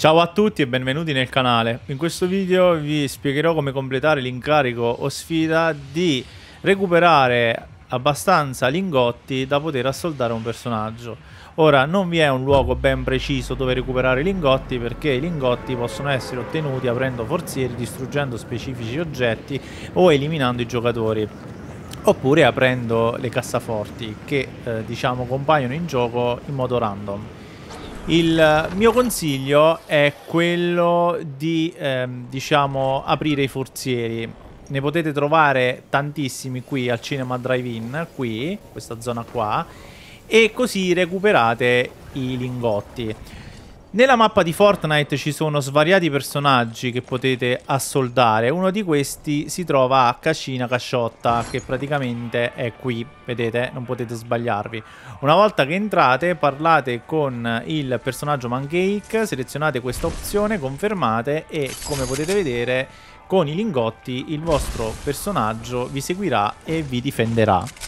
Ciao a tutti e benvenuti nel canale. In questo video vi spiegherò come completare l'incarico o sfida di recuperare abbastanza lingotti da poter assoldare un personaggio. Ora non vi è un luogo ben preciso dove recuperare lingotti perché i lingotti possono essere ottenuti aprendo forzieri, distruggendo specifici oggetti o eliminando i giocatori oppure aprendo le cassaforti che eh, diciamo compaiono in gioco in modo random. Il mio consiglio è quello di, ehm, diciamo, aprire i forzieri. Ne potete trovare tantissimi qui al Cinema Drive-In, qui, questa zona qua, e così recuperate i lingotti. Nella mappa di Fortnite ci sono svariati personaggi che potete assoldare, uno di questi si trova a Cascina Casciotta che praticamente è qui, vedete non potete sbagliarvi. Una volta che entrate parlate con il personaggio Mancake, selezionate questa opzione, confermate e come potete vedere con i lingotti il vostro personaggio vi seguirà e vi difenderà.